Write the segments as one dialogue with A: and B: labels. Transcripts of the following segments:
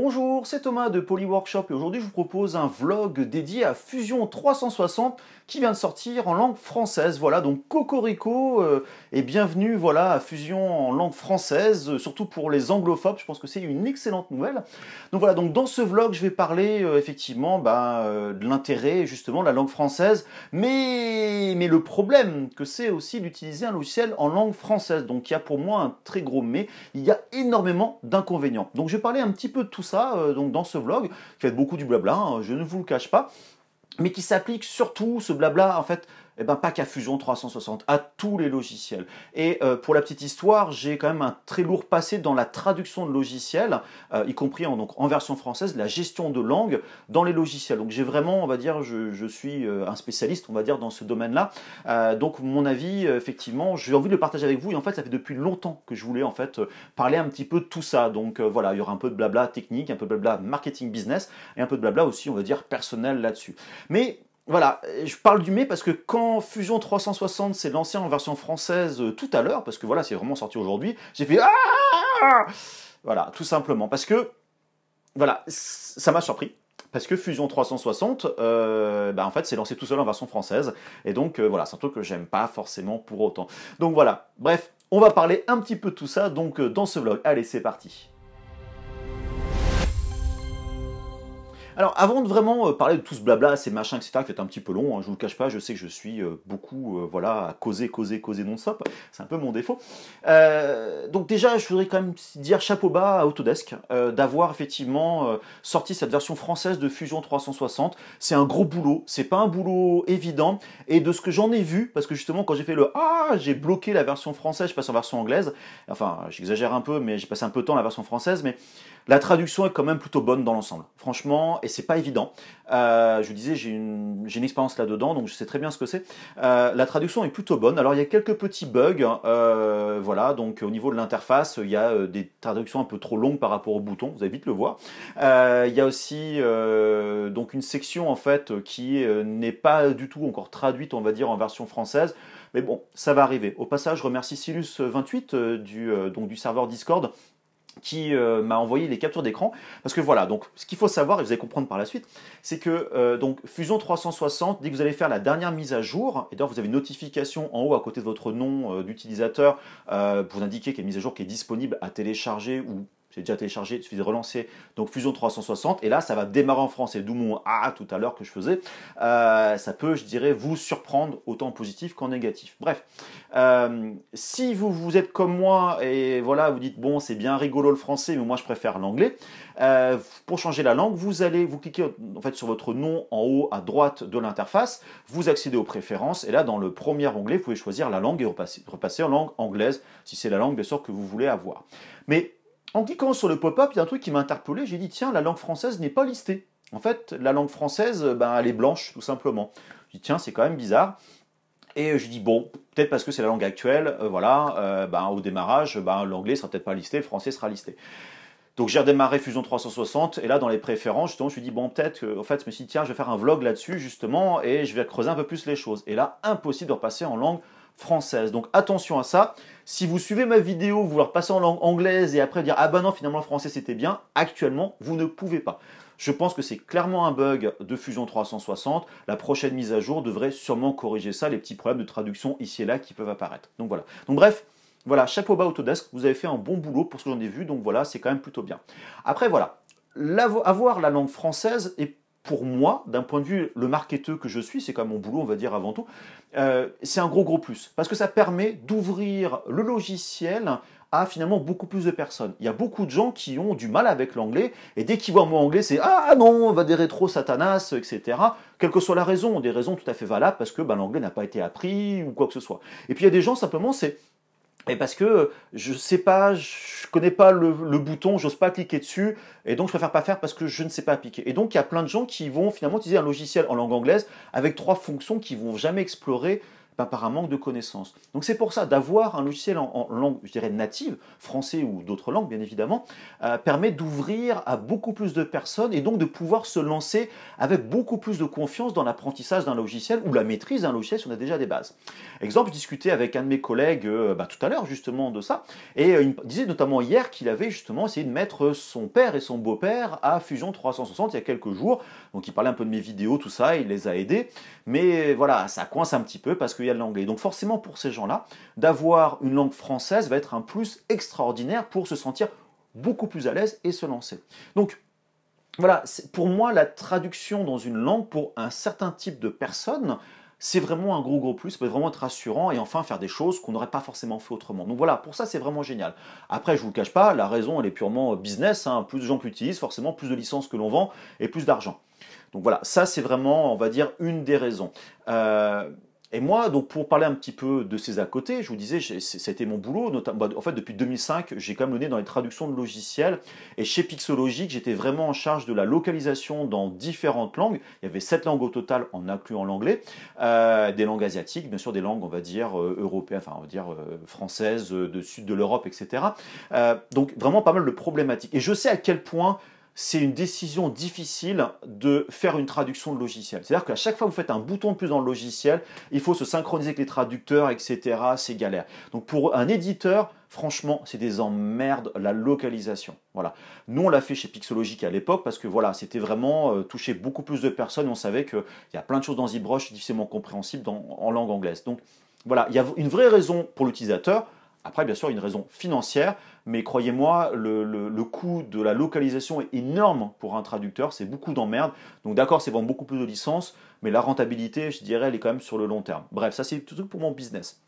A: Bonjour, c'est Thomas de Poly Workshop et aujourd'hui je vous propose un vlog dédié à Fusion 360 qui vient de sortir en langue française. Voilà donc Cocorico euh, et bienvenue voilà à Fusion en langue française, euh, surtout pour les anglophobes, je pense que c'est une excellente nouvelle. Donc voilà, donc dans ce vlog je vais parler euh, effectivement bah, de l'intérêt justement de la langue française, mais, mais le problème que c'est aussi d'utiliser un logiciel en langue française. Donc il y a pour moi un très gros mais, il y a énormément d'inconvénients. Donc je vais parler un petit peu de tout ça euh, donc dans ce vlog, qui fait beaucoup du blabla, hein, je ne vous le cache pas, mais qui s'applique surtout, ce blabla en fait eh ben, pas qu'à Fusion 360, à tous les logiciels. Et euh, pour la petite histoire, j'ai quand même un très lourd passé dans la traduction de logiciels, euh, y compris en, donc, en version française, la gestion de langue dans les logiciels. Donc j'ai vraiment, on va dire, je, je suis euh, un spécialiste, on va dire, dans ce domaine-là. donc mon avis, effectivement, j'ai envie de le partager avec vous. Et en fait, ça fait depuis longtemps que je voulais en fait parler un petit peu de tout ça. Donc voilà, il y aura un peu de blabla technique, un peu de blabla marketing business, et un peu de blabla aussi, on va dire, personnel là-dessus. Mais voilà, euh, je parle du mais parce que quand Fusion 360 s'est lancé en version française euh, tout à l'heure, parce que voilà, c'est vraiment sorti aujourd'hui, j'ai fait ah Voilà, tout simplement. Parce que, voilà, ça m'a surpris. Parce que Fusion 360, euh, bah, en fait, s'est lancé tout seul en version française. Et donc, euh, voilà, c'est un truc que j'aime pas forcément pour autant. Donc voilà, bref, on va parler un petit peu de tout ça donc dans ce vlog. Allez, c'est parti. Alors, avant de vraiment euh, parler de tout ce blabla, ces machins, etc., qui est un petit peu long, hein, je vous le cache pas, je sais que je suis euh, beaucoup, euh, voilà, à causer, causer, causer non-stop. C'est un peu mon défaut. donc déjà, je voudrais quand même dire chapeau bas à Autodesk d'avoir effectivement sorti cette version française de Fusion 360. C'est un gros boulot, c'est pas un boulot évident. Et de ce que j'en ai vu, parce que justement, quand j'ai fait le Ah, j'ai bloqué la version française, je passe en version anglaise. Enfin, j'exagère un peu, mais j'ai passé un peu de temps la version française, mais la traduction est quand même plutôt bonne dans l'ensemble. Franchement, c'est pas évident. Euh, je vous disais, j'ai une, expérience là-dedans, donc je sais très bien ce que c'est. Euh, la traduction est plutôt bonne. Alors il y a quelques petits bugs, hein. euh, voilà, donc au niveau de l'interface, il y a des traductions un peu trop longues par rapport au boutons, vous allez vite le voir. il y a aussi donc une section en fait qui n'est pas du tout encore traduite, on va dire, en version française. Mais bon, ça va arriver. Au passage, je remercie Silus28 du, du serveur Discord qui euh, m'a envoyé les captures d'écran. Parce que voilà, donc ce qu'il faut savoir, et vous allez comprendre par la suite, c'est que euh, donc Fusion 360, dès que vous allez faire la dernière mise à jour, et d'ailleurs vous avez une notification en haut à côté de votre nom euh, d'utilisateur pour indiquer qu'il y a une mise à jour qui est disponible à télécharger ou déjà téléchargé, il suffit de relancer donc Fusion 360 et là ça va démarrer en français, d'où mon a tout à l'heure que je faisais. Euh, ça peut, je dirais, vous surprendre autant en positif qu'en négatif. Bref, euh, si vous, vous êtes comme moi et voilà, vous dites bon c'est bien rigolo le français, mais moi je préfère l'anglais. Euh, pour changer la langue, vous allez vous cliquer en fait sur votre nom en haut à droite de l'interface, vous accédez aux préférences et là dans le premier onglet, vous pouvez choisir la langue et repasser, repasser en langue anglaise si c'est la langue bien sûr que vous voulez avoir. Mais en cliquant sur le pop-up, il y a un truc qui m'a interpellé. J'ai dit, tiens, la langue française n'est pas listée. En fait, la langue française, ben, elle est blanche, tout simplement. J'ai dit, tiens, c'est quand même bizarre. Et je dis, bon, peut-être parce que c'est la langue actuelle, euh, voilà, euh, ben, au démarrage, ben, l'anglais sera peut-être pas listé, le français sera listé. Donc j'ai redémarré Fusion 360 et là dans les préférences justement je me suis dit bon peut-être en euh, fait je me suis dit tiens je vais faire un vlog là-dessus justement et je vais creuser un peu plus les choses et là impossible de repasser en langue française. Donc attention à ça. Si vous suivez ma vidéo, vouloir passer en langue anglaise et après dire ah bah ben non finalement le français c'était bien, actuellement vous ne pouvez pas. Je pense que c'est clairement un bug de Fusion 360. La prochaine mise à jour devrait sûrement corriger ça, les petits problèmes de traduction ici et là qui peuvent apparaître. Donc voilà. Donc bref, voilà, chapeau bas Autodesk, vous avez fait un bon boulot pour ce que j'en ai vu, donc voilà, c'est quand même plutôt bien. Après voilà, avoir la langue française est pour moi, d'un point de vue le marketeur que je suis, c'est quand même mon boulot, on va dire avant tout, euh, c'est un gros gros plus. Parce que ça permet d'ouvrir le logiciel à finalement beaucoup plus de personnes. Il y a beaucoup de gens qui ont du mal avec l'anglais, et dès qu'ils voient mon anglais, c'est Ah non, on va des rétro satanas, etc. Quelle que soit la raison, des raisons tout à fait valables parce que bah, l'anglais n'a pas été appris ou quoi que ce soit. Et puis il y a des gens simplement, c'est et parce que euh, je sais pas, je connais pas le, bouton, bouton, j'ose pas cliquer dessus, et donc je préfère pas faire parce que je ne sais pas appliquer. Et donc il y a plein de gens qui vont finalement utiliser un logiciel en langue anglaise avec trois fonctions qu'ils vont jamais explorer par un manque de connaissances. Donc c'est pour ça, d'avoir un logiciel en, langue, je dirais, native, français ou d'autres langues, bien évidemment, euh, permet d'ouvrir à beaucoup plus de personnes et donc de pouvoir se lancer avec beaucoup plus de confiance dans l'apprentissage d'un logiciel ou la maîtrise d'un logiciel si on a déjà des bases. Exemple, je discutais avec un de mes collègues euh, bah, tout à l'heure justement de ça, et euh, il disait notamment hier qu'il avait justement essayé de mettre son père et son beau-père à Fusion 360 il y a quelques jours donc il parlait un peu de mes vidéos, tout ça, il les a aidés. Mais voilà, ça coince un petit peu parce qu'il y a de l'anglais. Donc forcément pour ces gens-là, d'avoir une langue française va être un plus extraordinaire pour se sentir beaucoup plus à l'aise et se lancer. Donc voilà, pour moi, la traduction dans une langue pour un certain type de personnes, c'est vraiment un gros gros plus, ça peut vraiment être rassurant et enfin faire des choses qu'on n'aurait pas forcément fait autrement. Donc voilà, pour ça c'est vraiment génial. Après, je vous le cache pas, la raison elle est purement business, hein. plus de gens qui l'utilisent, forcément plus de licences que l'on vend et plus d'argent. Donc voilà, ça c'est vraiment, on va dire, une des raisons. Euh, et moi, donc pour parler un petit peu de ces à côté, je vous disais, c'était mon boulot. Bah, en fait, depuis 2005, j'ai quand même le nez dans les traductions de logiciels. Et chez Pixologic, j'étais vraiment en charge de la localisation dans différentes langues. Il y avait sept langues au total, en incluant l'anglais, euh, des langues asiatiques, bien sûr, des langues, on va dire euh, européennes, enfin, on va dire françaises, de sud de l'Europe, etc. donc vraiment pas mal de problématiques. Et je sais à quel point c'est une décision difficile de faire une traduction de logiciel. C'est-à-dire qu'à chaque fois que vous faites un bouton de plus dans le logiciel, il faut se synchroniser avec les traducteurs, etc. C'est galère. Donc pour un éditeur, franchement, c'est des emmerdes, la localisation. Voilà. Nous, on l'a fait chez Pixologic à l'époque parce que voilà, c'était vraiment euh, toucher beaucoup plus de personnes. On savait qu'il y a plein de choses dans ZBrush difficilement compréhensibles en langue anglaise. Donc voilà, il y a une vraie raison pour l'utilisateur après, bien sûr, une raison financière, mais croyez-moi, le, coût de la localisation est énorme pour un traducteur, c'est beaucoup d'emmerde. Donc d'accord, c'est vendre beaucoup plus de licences, mais la rentabilité, je dirais, elle est quand même sur le long terme. Bref, ça c'est tout pour mon business.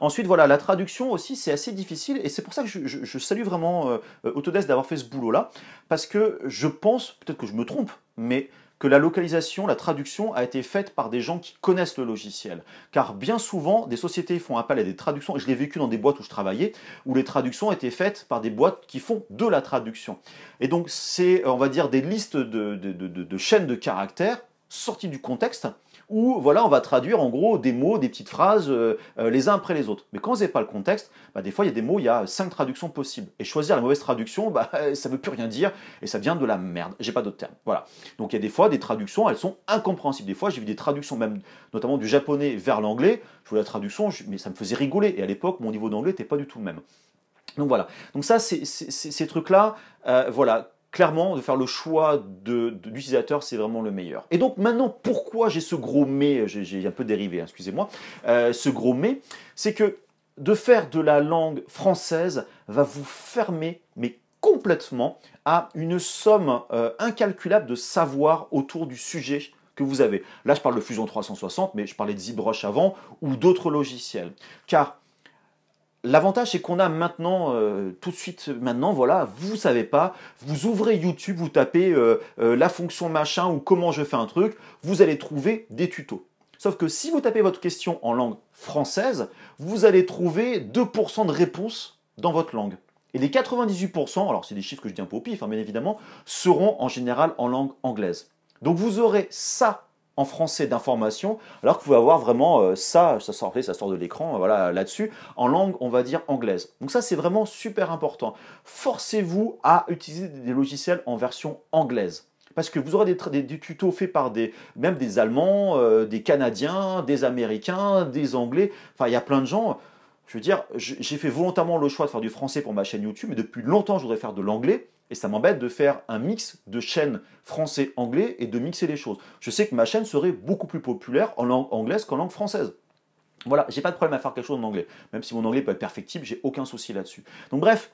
A: Ensuite, voilà, la traduction aussi, c'est assez difficile, et c'est pour ça que je, salue vraiment euh, euh, Autodesk d'avoir fait ce boulot-là, parce que je pense, peut-être que je me trompe, mais que la localisation, la traduction a été faite par des gens qui connaissent le logiciel. Car bien souvent, des sociétés font appel à des traductions, et je l'ai vécu dans des boîtes où je travaillais, où les traductions étaient faites par des boîtes qui font de la traduction. Et donc, c'est, on va dire, des listes de, de chaînes de caractères sorties du contexte, où voilà, on va traduire en gros des mots, des petites phrases euh, euh, les uns après les autres. Mais quand vous n'avez pas le contexte, bah, des fois il y a des mots, il y a cinq traductions possibles. Et choisir la mauvaise traduction, bah, ça ne veut plus rien dire et ça vient de la merde. J'ai pas d'autres termes. Voilà. Donc il y a des fois des traductions, elles sont incompréhensibles. Des fois j'ai vu des traductions même, notamment du japonais vers l'anglais. Je voulais la traduction, mais ça me faisait rigoler. Et à l'époque, mon niveau d'anglais n'était pas du tout le même. Donc voilà. Donc ça, c'est ces trucs-là, euh, voilà clairement, de faire le choix de, l'utilisateur, c'est vraiment le meilleur. Et donc maintenant, pourquoi j'ai ce gros mais J'ai un peu dérivé, hein, excusez-moi. Euh, ce gros mais, c'est que de faire de la langue française va vous fermer, mais complètement, à une somme euh, incalculable de savoir autour du sujet que vous avez. Là, je parle de Fusion 360, mais je parlais de ZBrush avant, ou d'autres logiciels. Car L'avantage, c'est qu'on a maintenant, euh, tout de suite, maintenant, voilà, vous savez pas, vous ouvrez YouTube, vous tapez euh, euh, la fonction machin ou comment je fais un truc, vous allez trouver des tutos. Sauf que si vous tapez votre question en langue française, vous allez trouver 2% de réponses dans votre langue. Et les 98%, alors c'est des chiffres que je dis un peu au pif, hein, bien évidemment, seront en général en langue anglaise. Donc vous aurez ça en français d'information, alors que vous pouvez avoir vraiment euh, ça, ça sort, ça sort de l'écran, euh, voilà, là-dessus, en langue, on va dire, anglaise. Donc ça, c'est vraiment super important. Forcez-vous à utiliser des logiciels en version anglaise. Parce que vous aurez des, tutos faits par des, même des Allemands, euh, des Canadiens, des Américains, des Anglais. Enfin, il y a plein de gens. Je veux dire, j'ai fait volontairement le choix de faire du français pour ma chaîne YouTube, mais depuis longtemps, je voudrais faire de l'anglais. Et ça m'embête de faire un mix de chaînes français-anglais et de mixer les choses. Je sais que ma chaîne serait beaucoup plus populaire en langue anglaise qu'en langue française. Voilà, j'ai pas de problème à faire quelque chose en anglais. Même si mon anglais peut être perfectible, j'ai aucun souci là-dessus. Donc bref,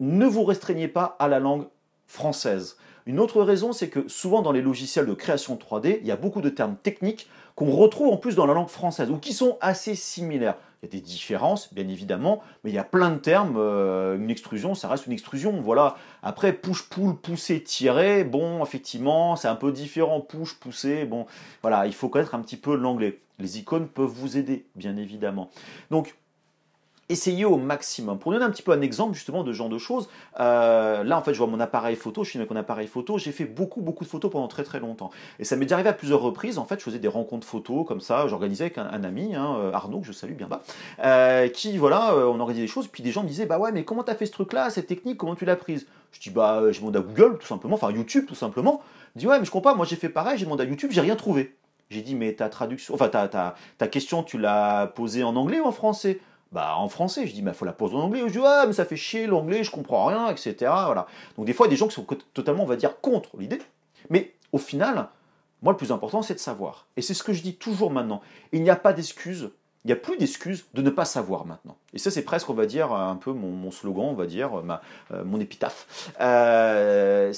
A: ne vous restreignez pas à la langue française. Une autre raison, c'est que souvent dans les logiciels de création 3D, il y a beaucoup de termes techniques qu'on retrouve en plus dans la langue française ou qui sont assez similaires. Il y a des différences, bien évidemment, mais il y a plein de termes. Euh, une extrusion, ça reste une extrusion, voilà. Après, push-pull, pousser, tirer, bon, effectivement, c'est un peu différent. Push, pousser, bon, voilà, il faut connaître un petit peu l'anglais. Les icônes peuvent vous aider, bien évidemment. Donc, essayez au maximum. Pour donner un petit peu un exemple justement de genre de choses, euh, là en fait je vois mon appareil photo, je suis avec mon appareil photo, j'ai fait beaucoup beaucoup de photos pendant très très longtemps. Et ça m'est déjà arrivé à plusieurs reprises, en fait je faisais des rencontres photos comme ça, j'organisais avec un, ami, hein, euh, Arnaud, que je salue bien bas, euh, qui voilà, on organisait des choses, puis des gens me disaient bah ouais mais comment t'as fait ce truc là, cette technique, comment tu l'as prise je dis bah je demande à Google tout simplement, enfin YouTube tout simplement. Je dis ouais mais je comprends pas, moi j'ai fait pareil, j'ai demandé à YouTube, j'ai rien trouvé. J'ai dit mais ta traduction, enfin ta, ta, ta question tu l'as posée en anglais ou en français bah, en français. Je dis, bah, faut la poser en anglais. Je dis, ah, mais ça fait chier l'anglais, je comprends rien, etc. Voilà. Donc, des fois, il y a des gens qui sont totalement, on va dire, contre l'idée. Mais au final, moi, le plus important, c'est de savoir. Et c'est ce que je dis toujours maintenant. Il n'y a pas d'excuse, il n'y a plus d'excuse de ne pas savoir maintenant. Et ça, c'est presque, on va dire, un peu mon, slogan, on va dire, euh, mon épitaphe. Euh,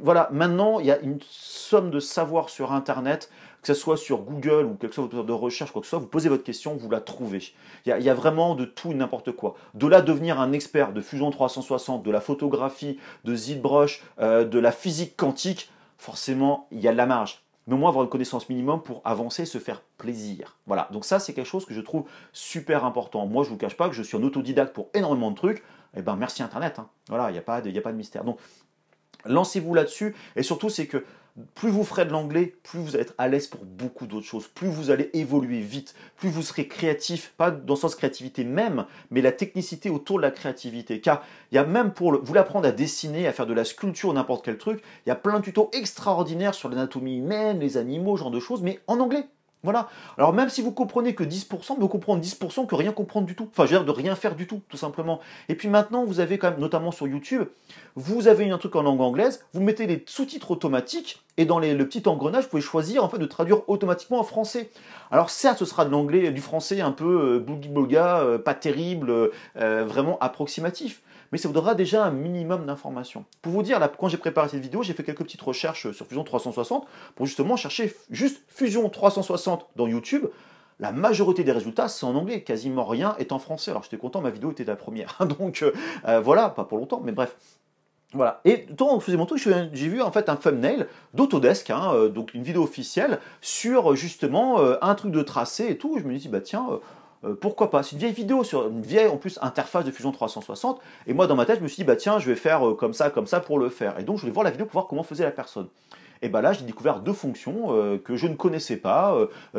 A: voilà, maintenant, il y a une somme de savoir sur Internet que ce soit sur Google ou quelque chose de recherche, quoi que soit, vous posez votre question, vous la trouvez. Il y a, vraiment de tout et n'importe quoi. De là devenir un expert de Fusion 360, de la photographie, de ZBrush, euh, de la physique quantique, forcément, il y a de la marge mais au moins avoir une connaissance minimum pour avancer et se faire plaisir. Voilà, donc ça c'est quelque chose que je trouve super important. Moi je vous cache pas que je suis un autodidacte pour énormément de trucs, eh ben merci Internet, hein. voilà, il n'y a, a pas de mystère. Donc lancez-vous là-dessus, et surtout c'est que plus vous ferez de l'anglais, plus vous allez être à l'aise pour beaucoup d'autres choses, plus vous allez évoluer vite, plus vous serez créatif, pas dans le sens créativité même, mais la technicité autour de la créativité. Car il y a même pour vous l'apprendre à dessiner, à faire de la sculpture, n'importe quel truc, il y a plein de tutos extraordinaires sur l'anatomie humaine, les animaux, genre de choses, mais en anglais. Voilà. Alors même si vous comprenez que 10%, me comprendre 10% que rien comprendre du tout. Enfin, je veux de rien faire du tout, tout simplement. Et puis maintenant, vous avez quand même, notamment sur YouTube, vous avez un truc en langue anglaise, vous mettez les sous-titres automatiques, et dans le petit engrenage, vous pouvez choisir de traduire automatiquement en français. Alors certes, ce sera de l'anglais, du français un peu euh, euh pas terrible, euh, euh, vraiment approximatif mais ça vous donnera déjà un minimum d'informations. Pour vous dire, là, quand j'ai préparé cette vidéo, j'ai fait quelques petites recherches euh, sur Fusion 360 pour justement chercher juste Fusion 360 dans YouTube. La majorité des résultats, c'est en anglais, quasiment rien est en français. Alors j'étais content, ma vidéo était la première. Donc euh, euh, voilà, pas pour longtemps, mais bref. Voilà. Et tout je faisais mon truc, j'ai vu en fait un thumbnail d'Autodesk, hein, donc une vidéo officielle sur justement un truc de tracé et tout. je me dis, bah tiens, euh, pourquoi pas C'est une vieille vidéo sur une vieille en plus interface de Fusion 360. Et moi dans ma tête, je me suis dit bah tiens, je vais faire euh, comme ça, comme ça pour le faire. Et donc je voulais voir la vidéo pour voir comment faisait la personne. Et bien bah là, j'ai découvert deux fonctions euh, que je ne connaissais pas.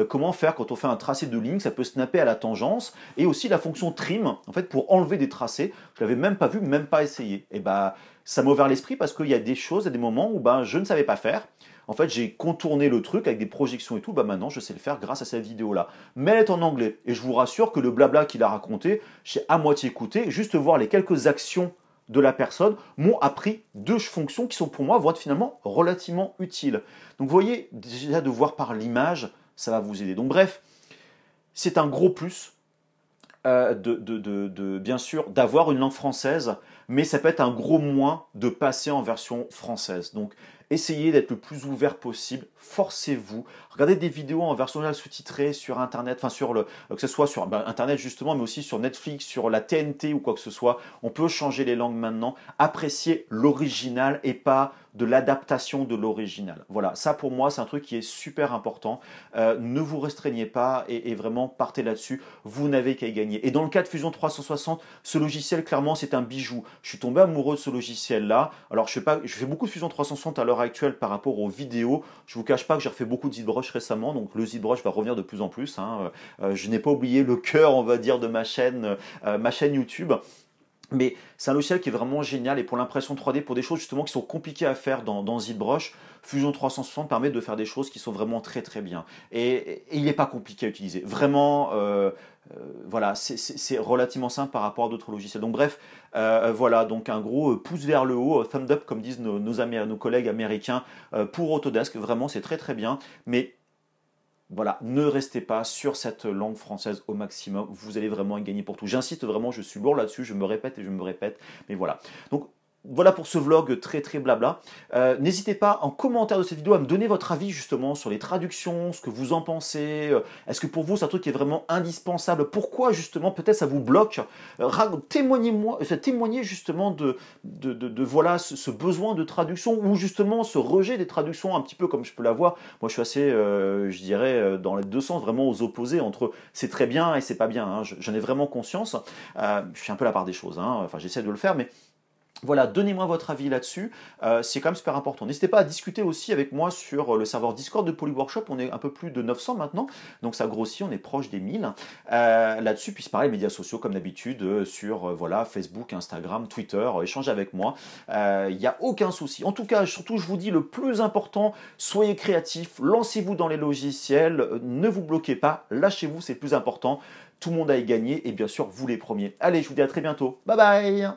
A: comment faire quand on fait un tracé de ligne, ça peut snapper à la tangence Et aussi la fonction trim, en fait, pour enlever des tracés. Je l'avais même pas vu, même pas essayé. Et bah, ça m'a ouvert l'esprit parce qu'il y a des choses, à des moments où ben, je ne savais pas faire. En fait, j'ai contourné le truc avec des projections et tout. Bah maintenant, je sais le faire grâce à cette vidéo-là. Mais elle est en anglais. Et je vous rassure que le blabla qu'il a raconté, j'ai à moitié écouté. Juste voir les quelques actions de la personne m'ont appris deux fonctions qui sont pour moi, voire finalement, relativement utiles. Donc vous voyez, déjà de voir par l'image, ça va vous aider. Donc bref, c'est un gros plus euh, de, bien sûr, d'avoir une langue française, mais ça peut être un gros moins de passer en version française. Donc, essayez d'être le plus ouvert possible, forcez-vous, regardez des vidéos en version sous-titrée sur Internet, enfin sur le, euh, que ce soit sur ben, Internet justement, mais aussi sur Netflix, sur la TNT ou quoi que ce soit. On peut changer les langues maintenant, appréciez l'original et pas de l'adaptation de l'original. Voilà, ça pour moi c'est un truc qui est super important. Euh, ne vous restreignez pas et, vraiment partez là-dessus. Vous n'avez qu'à y gagner. Et dans le cas de Fusion 360, ce logiciel clairement c'est un bijou. Je suis tombé amoureux de ce logiciel là. Alors je, sais pas, je fais beaucoup de Fusion 360 à actuel actuelle par rapport aux vidéos, je vous cache pas que j'ai refait beaucoup de ZBrush récemment, donc le ZBrush va revenir de plus en plus. Hein. Euh, je n'ai pas oublié le cœur, on va dire, de ma chaîne, euh, ma chaîne YouTube. Mais c'est un logiciel qui est vraiment génial et pour l'impression 3D, pour des choses justement qui sont compliquées à faire dans, dans ZBrush, Fusion 360 permet de faire des choses qui sont vraiment très très bien. Et, il n'est pas compliqué à utiliser. Vraiment, euh, euh, voilà, c'est relativement simple par rapport à d'autres logiciels. Donc bref, euh, voilà, donc un gros pouce vers le haut, thumb up comme disent nos, nos collègues américains pour Autodesk. Vraiment, c'est très très bien. Mais voilà, ne restez pas sur cette langue française au maximum, vous allez vraiment y gagner pour tout. J'insiste vraiment, je suis lourd là-dessus, je me répète et je me répète, mais voilà. Donc voilà pour ce vlog très très blabla. Euh, n'hésitez pas en commentaire de cette vidéo à me donner votre avis justement sur les traductions, ce que vous en pensez. Euh, est-ce que pour vous c'est un truc qui est vraiment indispensable Pourquoi justement peut-être ça vous bloque euh, Témoignez-moi, témoignez justement de, de, de, voilà ce, besoin de traduction ou justement ce rejet des traductions un petit peu comme je peux l'avoir. Moi je suis assez, je dirais, dans les deux sens vraiment aux opposés entre c'est très bien et c'est pas bien. Hein. J'en ai vraiment conscience. je suis un peu la part des choses. Hein. Enfin j'essaie de le faire mais voilà, donnez-moi votre avis là-dessus, euh, c'est quand même super important. N'hésitez pas à discuter aussi avec moi sur euh, le serveur Discord de Polyworkshop, on est un peu plus de 900 maintenant, donc ça grossit, on est proche des 1000. Euh, là-dessus, puis pareil, les médias sociaux comme d'habitude, sur voilà, Facebook, Instagram, Twitter, échangez avec moi, il n'y a aucun souci. En tout cas, surtout, je vous dis le plus important, soyez créatifs, lancez-vous dans les logiciels, ne vous bloquez pas, lâchez-vous, c'est le plus important, tout le monde a gagné et bien sûr, vous les premiers. Allez, je vous dis à très bientôt, bye bye